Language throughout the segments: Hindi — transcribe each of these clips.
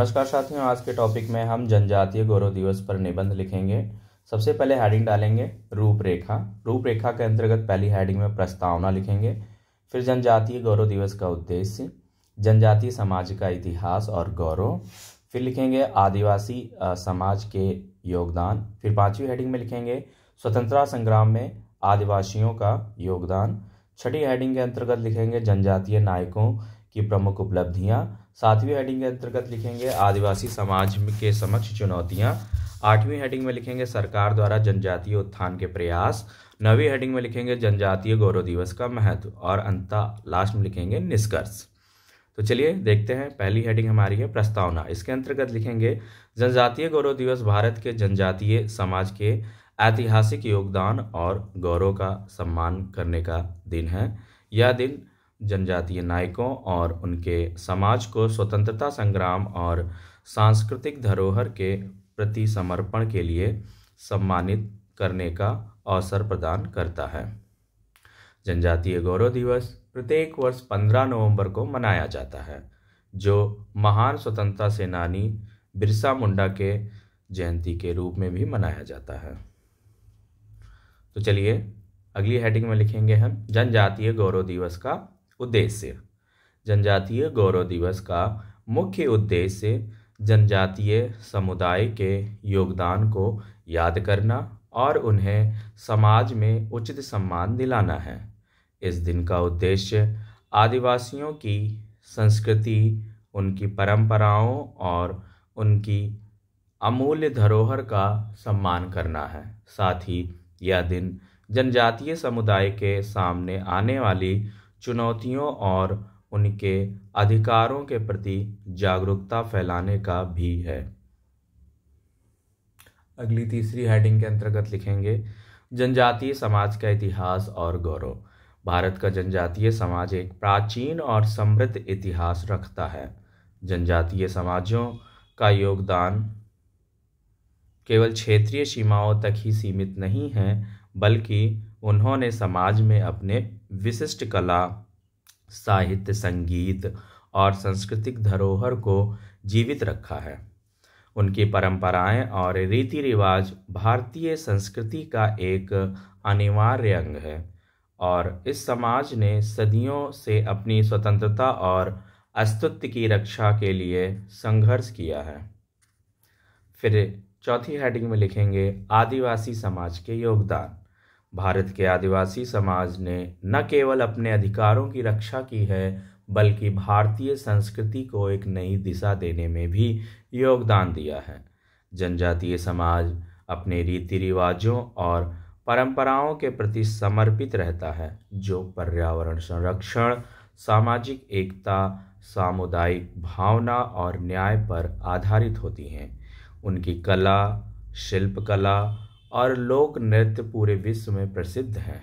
नमस्कार साथियों आज के टॉपिक में हम जनजातीय गौरव दिवस पर निबंध लिखेंगे सबसे पहले हेडिंग डालेंगे रूपरेखा रूपरेखा के अंतर्गत पहली हेडिंग में प्रस्तावना लिखेंगे फिर जनजातीय गौरव दिवस का उद्देश्य जनजातीय समाज का इतिहास और गौरव फिर लिखेंगे आदिवासी समाज के योगदान फिर पांचवी हेडिंग में लिखेंगे स्वतंत्रता संग्राम में आदिवासियों का योगदान छठी हेडिंग के अंतर्गत लिखेंगे जनजातीय नायकों की प्रमुख उपलब्धियाँ सातवीं हेडिंग के अंतर्गत लिखेंगे आदिवासी समाज के समक्ष चुनौतियाँ आठवीं हेडिंग में लिखेंगे सरकार द्वारा जनजातीय उत्थान के प्रयास नवी हेडिंग में लिखेंगे जनजातीय गौरव दिवस का महत्व और अंत लास्ट में लिखेंगे निष्कर्ष तो चलिए देखते हैं पहली हेडिंग हमारी है प्रस्तावना इसके अंतर्गत लिखेंगे जनजातीय गौरव दिवस भारत के जनजातीय समाज के ऐतिहासिक योगदान और गौरव का सम्मान करने का दिन है यह दिन जनजातीय नायकों और उनके समाज को स्वतंत्रता संग्राम और सांस्कृतिक धरोहर के प्रति समर्पण के लिए सम्मानित करने का अवसर प्रदान करता है जनजातीय गौरव दिवस प्रत्येक वर्ष 15 नवंबर को मनाया जाता है जो महान स्वतंत्रता सेनानी बिरसा मुंडा के जयंती के रूप में भी मनाया जाता है तो चलिए अगली हेडिंग में लिखेंगे हम जनजातीय गौरव दिवस का उद्देश्य जनजातीय गौरव दिवस का मुख्य उद्देश्य जनजातीय समुदाय के योगदान को याद करना और उन्हें समाज में उचित सम्मान दिलाना है इस दिन का उद्देश्य आदिवासियों की संस्कृति उनकी परंपराओं और उनकी अमूल्य धरोहर का सम्मान करना है साथ ही यह दिन जनजातीय समुदाय के सामने आने वाली चुनौतियों और उनके अधिकारों के प्रति जागरूकता फैलाने का भी है अगली तीसरी हेडिंग के अंतर्गत लिखेंगे जनजातीय समाज का इतिहास और गौरव भारत का जनजातीय समाज एक प्राचीन और समृद्ध इतिहास रखता है जनजातीय समाजों का योगदान केवल क्षेत्रीय सीमाओं तक ही सीमित नहीं है बल्कि उन्होंने समाज में अपने विशिष्ट कला साहित्य संगीत और सांस्कृतिक धरोहर को जीवित रखा है उनकी परंपराएं और रीति रिवाज भारतीय संस्कृति का एक अनिवार्य अंग है और इस समाज ने सदियों से अपनी स्वतंत्रता और अस्तित्व की रक्षा के लिए संघर्ष किया है फिर चौथी हेडिंग में लिखेंगे आदिवासी समाज के योगदान भारत के आदिवासी समाज ने न केवल अपने अधिकारों की रक्षा की है बल्कि भारतीय संस्कृति को एक नई दिशा देने में भी योगदान दिया है जनजातीय समाज अपने रीति रिवाजों और परंपराओं के प्रति समर्पित रहता है जो पर्यावरण संरक्षण सामाजिक एकता सामुदायिक भावना और न्याय पर आधारित होती हैं उनकी कला शिल्पकला और लोक नृत्य पूरे विश्व में प्रसिद्ध हैं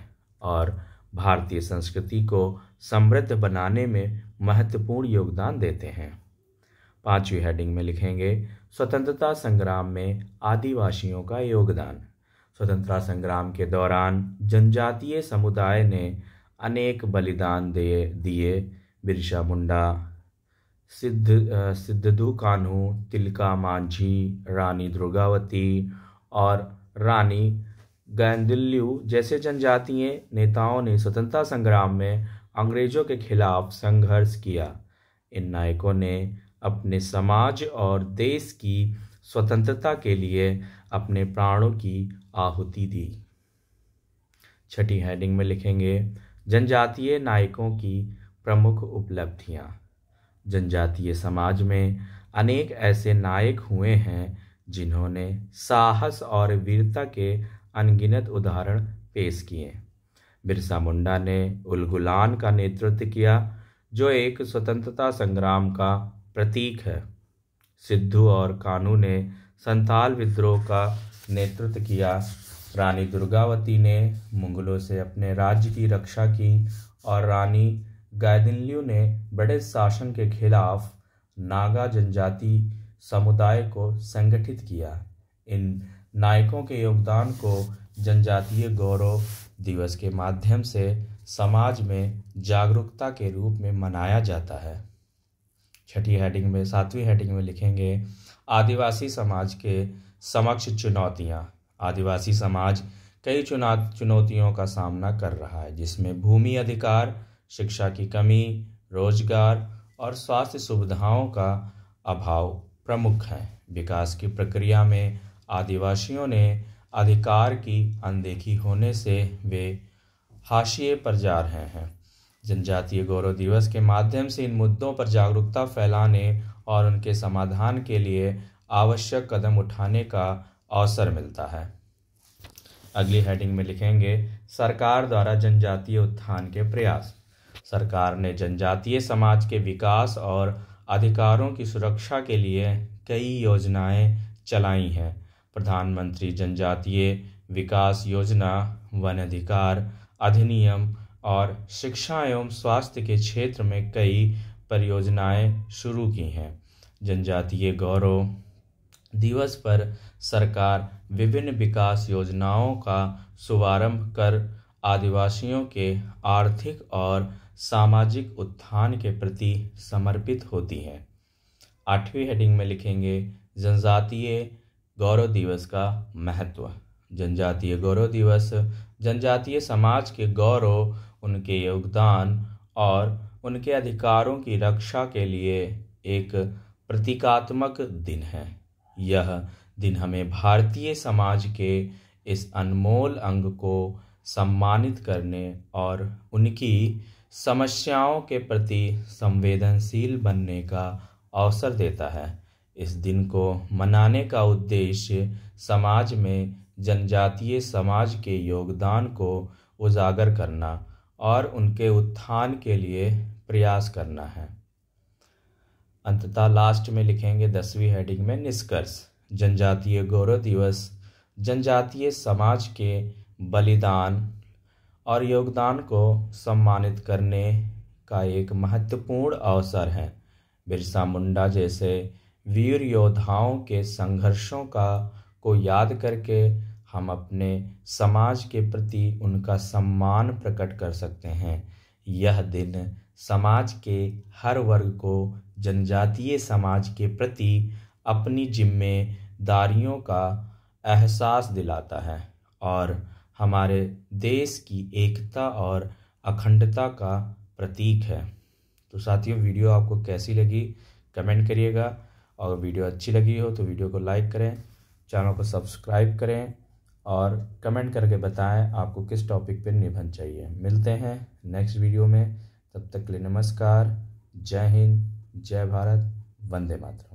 और भारतीय संस्कृति को समृद्ध बनाने में महत्वपूर्ण योगदान देते हैं पांचवी हेडिंग में लिखेंगे स्वतंत्रता संग्राम में आदिवासियों का योगदान स्वतंत्रता संग्राम के दौरान जनजातीय समुदाय ने अनेक बलिदान दिए दिए बिरसा मुंडा सिद्ध सिद्धू कान्हू तिलका मांझी रानी दुर्गावती और रानी गैंदिल्यू जैसे जनजातीय नेताओं ने स्वतंत्रता संग्राम में अंग्रेजों के खिलाफ संघर्ष किया इन नायकों ने अपने समाज और देश की स्वतंत्रता के लिए अपने प्राणों की आहुति दी छठी हेडिंग में लिखेंगे जनजातीय नायकों की प्रमुख उपलब्धियाँ जनजातीय समाज में अनेक ऐसे नायक हुए हैं जिन्होंने साहस और वीरता के अनगिनत उदाहरण पेश किए बिरसा मुंडा ने उलगुलान का नेतृत्व किया जो एक स्वतंत्रता संग्राम का प्रतीक है सिद्धू और कानू ने संताल विद्रोह का नेतृत्व किया रानी दुर्गावती ने मुगलों से अपने राज्य की रक्षा की और रानी गायदिल्यू ने बड़े शासन के खिलाफ नागा जनजाति समुदाय को संगठित किया इन नायकों के योगदान को जनजातीय गौरव दिवस के माध्यम से समाज में जागरूकता के रूप में मनाया जाता है छठी हेडिंग में सातवीं हेडिंग में लिखेंगे आदिवासी समाज के समक्ष चुनौतियाँ आदिवासी समाज कई चुना चुनौतियों का सामना कर रहा है जिसमें भूमि अधिकार शिक्षा की कमी रोजगार और स्वास्थ्य सुविधाओं का अभाव प्रमुख हैं विकास की प्रक्रिया में आदिवासियों ने अधिकार की अनदेखी होने से वे हाशिए पर जा रहे हैं जनजातीय गौरव दिवस के माध्यम से इन मुद्दों पर जागरूकता फैलाने और उनके समाधान के लिए आवश्यक कदम उठाने का अवसर मिलता है अगली हेडिंग में लिखेंगे सरकार द्वारा जनजातीय उत्थान के प्रयास सरकार ने जनजातीय समाज के विकास और अधिकारों की सुरक्षा के लिए कई योजनाएं चलाई हैं प्रधानमंत्री जनजातीय विकास योजना वन अधिकार अधिनियम और शिक्षा एवं स्वास्थ्य के क्षेत्र में कई परियोजनाएं शुरू की हैं जनजातीय गौरव दिवस पर सरकार विभिन्न विकास योजनाओं का शुभारंभ कर आदिवासियों के आर्थिक और सामाजिक उत्थान के प्रति समर्पित होती हैं आठवीं हेडिंग में लिखेंगे जनजातीय गौरव दिवस का महत्व जनजातीय गौरव दिवस जनजातीय समाज के गौरव उनके योगदान और उनके अधिकारों की रक्षा के लिए एक प्रतीकात्मक दिन है यह दिन हमें भारतीय समाज के इस अनमोल अंग को सम्मानित करने और उनकी समस्याओं के प्रति संवेदनशील बनने का अवसर देता है इस दिन को मनाने का उद्देश्य समाज में जनजातीय समाज के योगदान को उजागर करना और उनके उत्थान के लिए प्रयास करना है अंततः लास्ट में लिखेंगे दसवीं हेडिंग में निष्कर्ष जनजातीय गौरव दिवस जनजातीय समाज के बलिदान और योगदान को सम्मानित करने का एक महत्वपूर्ण अवसर है बिरसा मुंडा जैसे वीर योद्धाओं के संघर्षों का को याद करके हम अपने समाज के प्रति उनका सम्मान प्रकट कर सकते हैं यह दिन समाज के हर वर्ग को जनजातीय समाज के प्रति अपनी जिम्मेदारियों का एहसास दिलाता है और हमारे देश की एकता और अखंडता का प्रतीक है तो साथियों वीडियो आपको कैसी लगी कमेंट करिएगा और वीडियो अच्छी लगी हो तो वीडियो को लाइक करें चैनल को सब्सक्राइब करें और कमेंट करके बताएं आपको किस टॉपिक पर निबंध चाहिए मिलते हैं नेक्स्ट वीडियो में तब तक के लिए नमस्कार जय हिंद जय भारत वंदे मातरम